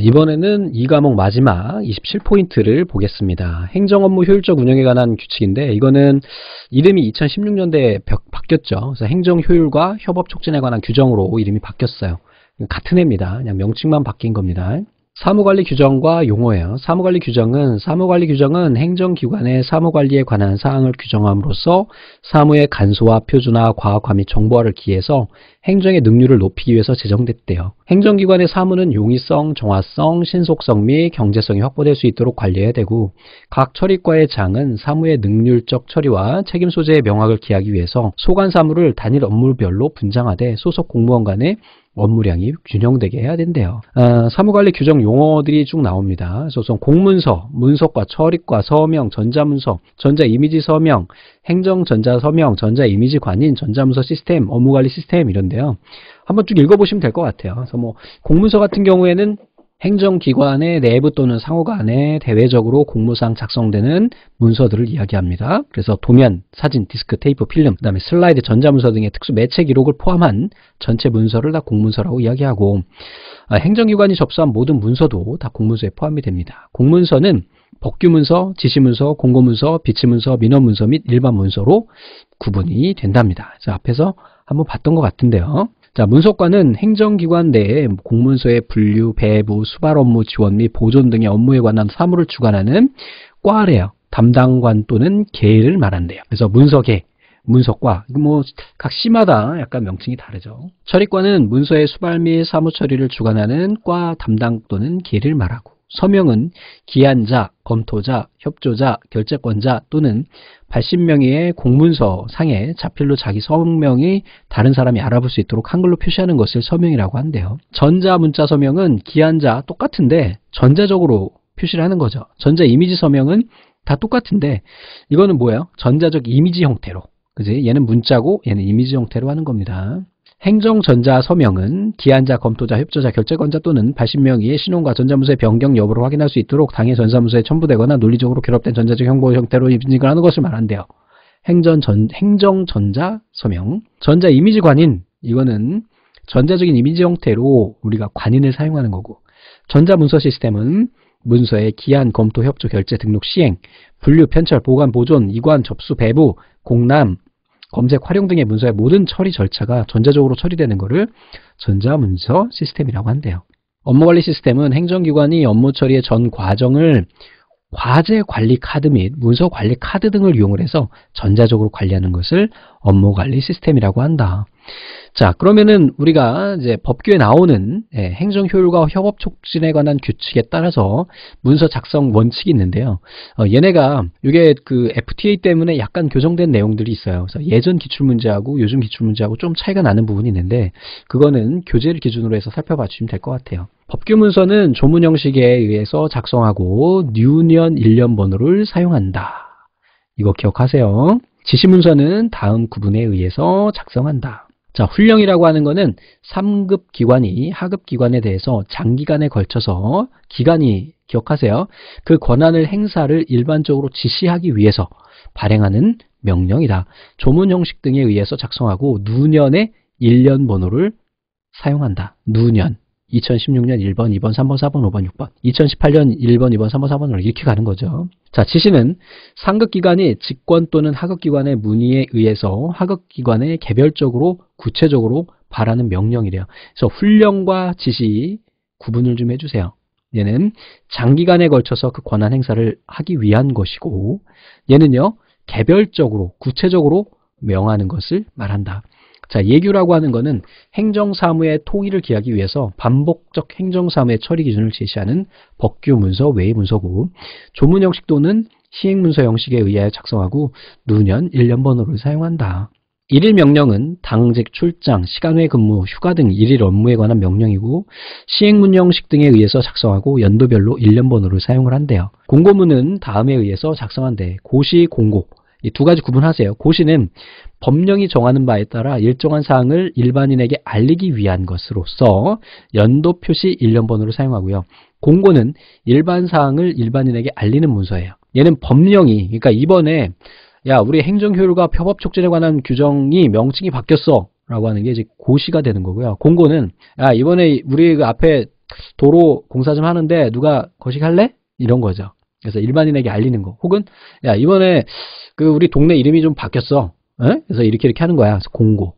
이번에는 이 과목 마지막 27포인트를 보겠습니다. 행정업무 효율적 운영에 관한 규칙인데 이거는 이름이 2016년대에 바뀌었죠. 그래서 행정효율과 협업 촉진에 관한 규정으로 이름이 바뀌었어요. 같은 해입니다. 그냥 명칭만 바뀐 겁니다. 사무관리 규정과 용어예요. 사무관리 규정은 사무관리 규정은 행정기관의 사무관리에 관한 사항을 규정함으로써 사무의 간소화, 표준화, 과학화 및 정보화를 기해서 행정의 능률을 높이기 위해서 제정됐대요. 행정기관의 사무는 용이성, 정화성, 신속성 및 경제성이 확보될 수 있도록 관리해야 되고 각 처리과의 장은 사무의 능률적 처리와 책임 소재의 명확을 기하기 위해서 소관 사무를 단일 업무별로 분장하되 소속 공무원 간의 업무량이 균형되게 해야 된대요. 아, 사무관리 규정 용어들이 쭉 나옵니다. 그래서 공문서, 문서과, 처리과, 서명, 전자문서, 전자이미지 서명, 행정전자서명, 전자이미지 관인, 전자문서 시스템, 업무관리 시스템 이런데요. 한번 쭉 읽어보시면 될 것 같아요. 그래서 뭐 공문서 같은 경우에는 행정기관의 내부 또는 상호 간에 대외적으로 공무상 작성되는 문서들을 이야기합니다. 그래서 도면, 사진, 디스크, 테이프, 필름, 그 다음에 슬라이드, 전자문서 등의 특수 매체 기록을 포함한 전체 문서를 다 공문서라고 이야기하고 아, 행정기관이 접수한 모든 문서도 다 공문서에 포함이 됩니다. 공문서는 법규문서, 지시문서, 공고문서, 비치문서, 민원문서 및 일반문서로 구분이 된답니다. 그래서 앞에서 한번 봤던 것 같은데요. 자, 문서과는 행정기관 내에 공문서의 분류, 배부, 수발 업무 지원 및 보존 등의 업무에 관한 사무를 주관하는 과래요. 담당관 또는 계를 말한대요. 그래서 문서계, 문서과, 뭐각 시마다 약간 명칭이 다르죠. 처리과는 문서의 수발 및 사무 처리를 주관하는 과 담당 또는 계를 말하고 서명은 기한자, 검토자, 협조자, 결재권자 또는 80명의 공문서 상에 자필로 자기 성명이 다른 사람이 알아볼 수 있도록 한글로 표시하는 것을 서명이라고 한대요. 전자문자 서명은 기한자 똑같은데 전자적으로 표시를 하는 거죠. 전자 이미지 서명은 다 똑같은데 이거는 뭐예요? 전자적 이미지 형태로. 그지? 얘는 문자고 얘는 이미지 형태로 하는 겁니다. 행정전자 서명은 기한자, 검토자, 협조자, 결제권자 또는 80명의 신용과 전자문서의 변경 여부를 확인할 수 있도록 당해 전자문서에 첨부되거나 논리적으로 결합된 전자적 형보 형태로 입증을 하는 것을 말한대요. 행전 전, 행정전자 서명. 전자 이미지 관인. 이거는 전자적인 이미지 형태로 우리가 관인을 사용하는 거고. 전자 문서 시스템은 문서의 기한, 검토, 협조, 결제, 등록, 시행, 분류, 편철, 보관, 보존, 이관, 접수, 배부, 공람, 검색, 활용 등의 문서의 모든 처리 절차가 전자적으로 처리되는 것을 전자문서 시스템이라고 한대요. 업무관리 시스템은 행정기관이 업무 처리의 전 과정을 과제 관리 카드 및 문서 관리 카드 등을 이용 해서 전자적으로 관리하는 것을 업무 관리 시스템이라고 한다. 자, 그러면은 우리가 이제 법규에 나오는 예, 행정 효율과 협업 촉진에 관한 규칙에 따라서 문서 작성 원칙이 있는데요. 어, 얘네가 이게 그 FTA 때문에 약간 교정된 내용들이 있어요. 그래서 예전 기출 문제하고 요즘 기출 문제하고 좀 차이가 나는 부분이 있는데 그거는 교재를 기준으로 해서 살펴봐 주시면 될 것 같아요. 법규 문서는 조문 형식에 의해서 작성하고 뉴년 1년번호를 사용한다. 이거 기억하세요. 지시문서는 다음 구분에 의해서 작성한다. 자, 훈령이라고 하는 것은 3급 기관이 하급 기관에 대해서 장기간에 걸쳐서 기간이 기억하세요. 그 권한을 행사를 일반적으로 지시하기 위해서 발행하는 명령이다. 조문 형식 등에 의해서 작성하고 누년에 1년 번호를 사용한다. 누년. 2016년 1번, 2번, 3번, 4번, 5번, 6번, 2018년 1번, 2번, 3번, 4번으로 이렇게 가는 거죠. 자, 지시는 상급기관이 직권 또는 하급기관의 문의에 의해서 하급기관에 개별적으로 구체적으로 바라는 명령이래요. 그래서 훈령과 지시 구분을 좀 해주세요. 얘는 장기간에 걸쳐서 그 권한 행사를 하기 위한 것이고 얘는요 개별적으로 구체적으로 명하는 것을 말한다. 자, 예규라고 하는 것은 행정사무의 통일을 기하기 위해서 반복적 행정사무의 처리 기준을 제시하는 법규 문서 외의 문서고 조문 형식 또는 시행 문서 형식에 의하여 작성하고 누년 1년 번호를 사용한다. 일일 명령은 당직, 출장, 시간외 근무, 휴가 등 일일 업무에 관한 명령이고 시행문 형식 등에 의해서 작성하고 연도별로 1년 번호를 사용을 한대요. 공고문은 다음에 의해서 작성한대 고시, 공고, 이두 가지 구분하세요. 고시는 법령이 정하는 바에 따라 일정한 사항을 일반인에게 알리기 위한 것으로서 연도 표시 1년번호를 사용하고요. 공고는 일반 사항을 일반인에게 알리는 문서예요. 얘는 법령이 그러니까 이번에 야 우리 행정효율과 협법촉진에 관한 규정이 명칭이 바뀌었어 라고 하는 게 이제 고시가 되는 거고요. 공고는 야 이번에 우리 그 앞에 도로 공사 좀 하는데 누가 거식할래? 이런 거죠. 그래서 일반인에게 알리는 거. 혹은 야 이번에 그 우리 동네 이름이 좀 바뀌었어. 에? 그래서 이렇게 이렇게 하는 거야. 공고.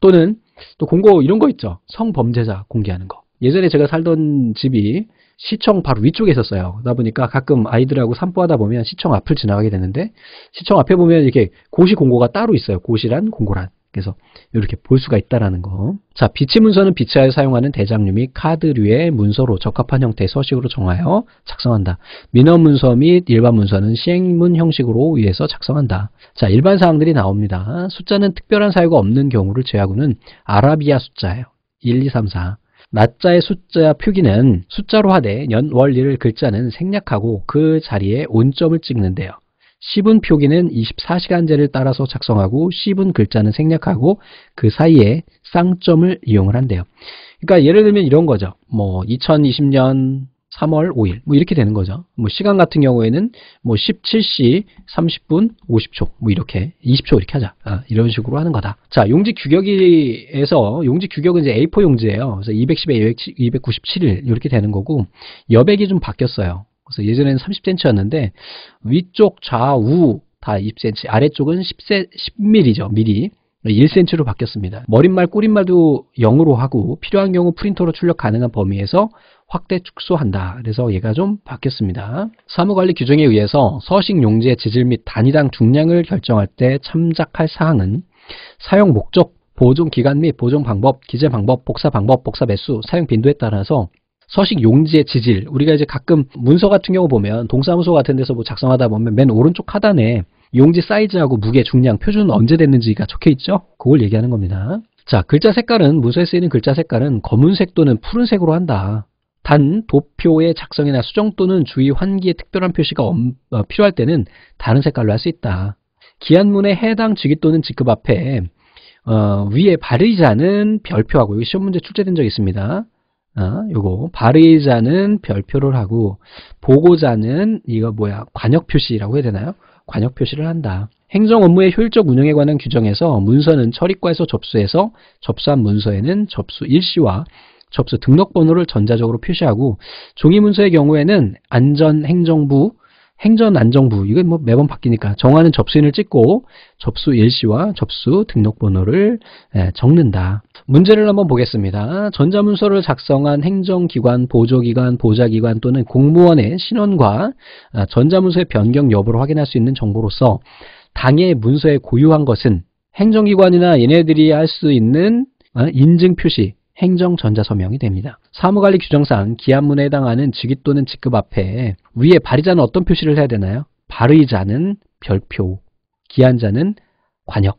또는 또 공고 이런 거 있죠. 성범죄자 공개하는 거. 예전에 제가 살던 집이 시청 바로 위쪽에 있었어요. 그러다 보니까 가끔 아이들하고 산보하다 보면 시청 앞을 지나가게 되는데 시청 앞에 보면 이렇게 고시 공고가 따로 있어요. 고시란 공고란. 그래서 이렇게 볼 수가 있다라는 거. 자, 비치 문서는 비치하여 사용하는 대장류 및 카드류의 문서로 적합한 형태의 서식으로 정하여 작성한다. 민원 문서 및 일반 문서는 시행문 형식으로 위해서 작성한다. 자, 일반 사항들이 나옵니다. 숫자는 특별한 사유가 없는 경우를 제외하고는 아라비아 숫자예요. 1, 2, 3, 4. 낱자의 숫자 표기는 숫자로 하되 연, 월, 일을 글자는 생략하고 그 자리에 온점을 찍는데요. 씹은 표기는 24시간제를 따라서 작성하고 씹은 글자는 생략하고 그 사이에 쌍점을 이용을 한대요. 그러니까 예를 들면 이런 거죠. 뭐 2020년 3월 5일 뭐 이렇게 되는 거죠. 뭐 시간 같은 경우에는 뭐 17시 30분 50초 뭐 이렇게 20초 이렇게 하자. 아, 이런 식으로 하는 거다. 자, 용지 규격에서 용지 규격은 이제 A4 용지예요. 그래서 210에 297일 이렇게 되는 거고 여백이 좀 바뀌었어요. 그래서 예전에는 30cm였는데 위쪽 좌우 다2 c m 아래쪽은 10, 1 m m 죠 미리 1cm로 바뀌었습니다. 머릿말, 꼬릿말도 0으로 하고 필요한 경우 프린터로 출력 가능한 범위에서 확대 축소한다. 그래서 얘가 좀 바뀌었습니다. 사무관리 규정에 의해서 서식 용지의 지질 및 단위당 중량을 결정할 때 참작할 사항은 사용 목적, 보존 기간 및 보존 방법, 기재 방법, 복사 방법, 복사 매수, 사용 빈도에 따라서 서식 용지의 지질 우리가 이제 가끔 문서 같은 경우 보면 동사무소 같은 데서 뭐 작성하다 보면 맨 오른쪽 하단에 용지 사이즈하고 무게, 중량, 표준 언제 됐는지가 적혀 있죠? 그걸 얘기하는 겁니다. 자, 글자 색깔은 문서에 쓰이는 글자 색깔은 검은색 또는 푸른색으로 한다. 단 도표의 작성이나 수정 또는 주의 환기에 특별한 표시가 엄, 어, 필요할 때는 다른 색깔로 할 수 있다. 기한문의 해당 직위 또는 직급 앞에 어, 위에 바르지 않은 별표하고 여기 시험 문제 출제된 적이 있습니다. 어, 요거 발의자는 별표를 하고 보고자는 이거 뭐야 관역 표시라고 해야 되나요? 관역 표시를 한다. 행정 업무의 효율적 운영에 관한 규정에서 문서는 처리과에서 접수해서 접수한 문서에는 접수 일시와 접수 등록번호를 전자적으로 표시하고 종이 문서의 경우에는 안전행정부 행전안정부 이건 뭐 매번 바뀌니까 정하는 접수인을 찍고 접수 일시와 접수 등록번호를 예, 적는다. 문제를 한번 보겠습니다. 전자문서를 작성한 행정기관, 보조기관, 보좌기관 또는 공무원의 신원과 아, 전자문서의 변경 여부를 확인할 수 있는 정보로서 당의 문서에 고유한 것은 행정기관이나 얘네들이 할 수 있는 아, 인증 표시 행정전자 서명이 됩니다. 사무관리 규정상 기한문에 해당하는 직위 또는 직급 앞에 위에 발의자는 어떤 표시를 해야 되나요? 발의자는 별표, 기한자는 관역.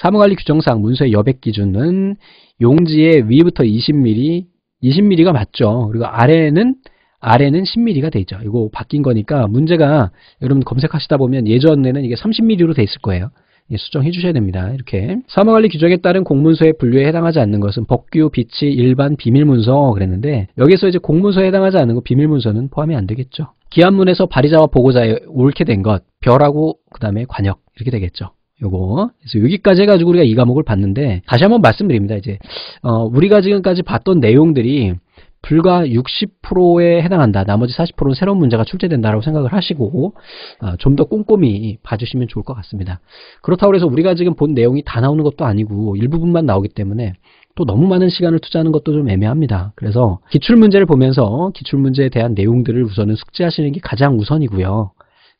사무관리 규정상 문서의 여백 기준은 용지의 위부터 20mm, 20mm가 맞죠. 그리고 아래는 아래는 10mm가 돼 있죠. 이거 바뀐 거니까 문제가 여러분 검색하시다 보면 예전에는 이게 30mm로 돼 있을 거예요. 예, 수정해 주셔야 됩니다. 이렇게 사무관리 규정에 따른 공문서의 분류에 해당하지 않는 것은 법규, 비치, 일반, 비밀문서 그랬는데 여기서 이제 공문서에 해당하지 않는 거 비밀문서는 포함이 안 되겠죠. 기한문에서 발의자와 보고자에 옳게 된 것, 별하고 그 다음에 관역 이렇게 되겠죠. 요거 그래서 여기까지 해가지고 우리가 이 과목을 봤는데 다시 한번 말씀드립니다. 이제 어, 우리가 지금까지 봤던 내용들이 불과 60%에 해당한다. 나머지 40%는 새로운 문제가 출제된다라고 생각을 하시고 아, 좀더 꼼꼼히 봐주시면 좋을 것 같습니다. 그렇다고 해서 우리가 지금 본 내용이 다 나오는 것도 아니고 일부분만 나오기 때문에 또 너무 많은 시간을 투자하는 것도 좀 애매합니다. 그래서 기출문제를 보면서 기출문제에 대한 내용들을 우선은 숙지하시는 게 가장 우선이고요.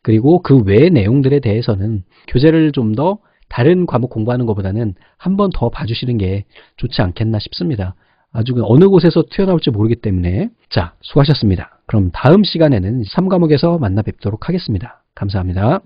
그리고 그 외의 내용들에 대해서는 교재를 좀 더 다른 과목 공부하는 것보다는 한 번 더 봐주시는 게 좋지 않겠나 싶습니다. 아주 어느 곳에서 튀어나올지 모르기 때문에 자 수고하셨습니다. 그럼 다음 시간에는 3과목에서 만나 뵙도록 하겠습니다. 감사합니다.